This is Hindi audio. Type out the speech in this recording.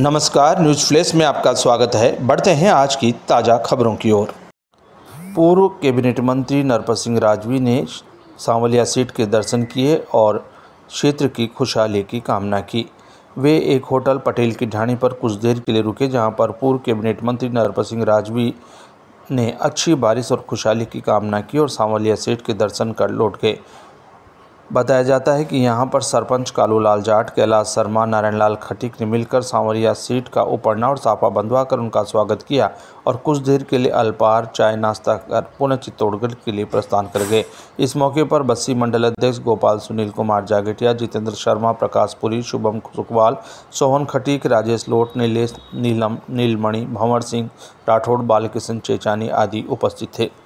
नमस्कार न्यूज फ्लैश में आपका स्वागत है बढ़ते हैं आज की ताज़ा खबरों की ओर पूर्व कैबिनेट मंत्री नरपत सिंह राजवी ने सांवलिया सीट के दर्शन किए और क्षेत्र की खुशहाली की कामना की वे एक होटल पटेल की ढाणी पर कुछ देर के लिए रुके जहां पर पूर्व कैबिनेट मंत्री नरपत सिंह राजवी ने अच्छी बारिश और खुशहाली की कामना की और सांवलिया सीट के दर्शन कर लौट गए बताया जाता है कि यहां पर सरपंच कालूलाल जाट कैलाश शर्मा नारायणलाल खटिक ने मिलकर सांवरिया सीट का उपरना और साफा बंधवा कर उनका स्वागत किया और कुछ देर के लिए अल्पार चाय नाश्ता कर पुनः चित्तौड़गढ़ के लिए प्रस्थान कर गए इस मौके पर बस्सी मंडल अध्यक्ष गोपाल सुनील कुमार जागेटिया जितेंद्र शर्मा प्रकाश पुरी शुभम सुखवाल सोहन खटीक राजेश लोट नीलेश नीलम नीलमणि भंवर सिंह राठौड़ बालकिशन चेचानी आदि उपस्थित थे